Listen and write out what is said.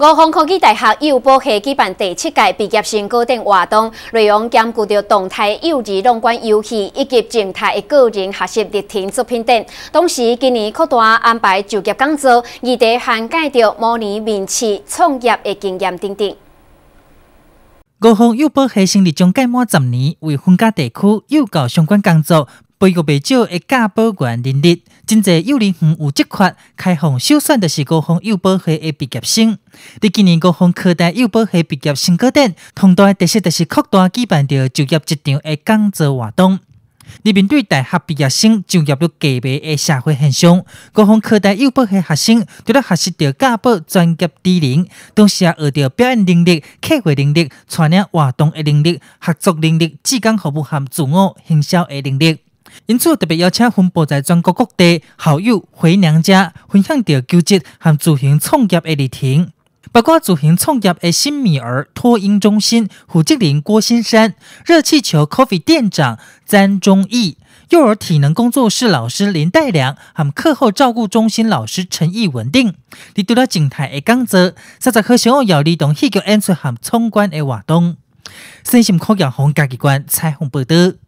高峰科技大学幼保系举办第七届毕业生高等活动，内容兼顾着动态幼儿相关游戏以及静态个人学习力、品作品等。同时，今年扩大安排就业讲座，议题涵盖着模拟面试、创业的经验等等。高峰幼保系成立将近十年，为分家地区幼教相关工作。培育袂少个驾保员能力，真济幼儿园有即款开放，首选就是高峰幼保会的毕业生。伫今年高峰科大幼保会毕业生个展，同大特色就是扩大举办着就业职场的讲座活动。面对大学毕业生就业率低迷的社会现象，高峰科大幼保会学生除了学习着驾保专业技能，同时也学着表演能力、客会能力、串联活动的能力、合作能力、志工服务和自我营销的能力。因此，特别邀请分布在全国各地好友回娘家，分享着钩节和自行创业的历程。包括自行创业的新米儿托婴中心胡志林、郭新山、热气球 Coffee 店长詹忠义、幼儿体能工作室老师林代良，和课后照顾中心老师陈毅稳定。在到了静态的讲座，三十颗小学摇力同戏剧演出和闯关的活动，身心科学和价值观彩虹报道。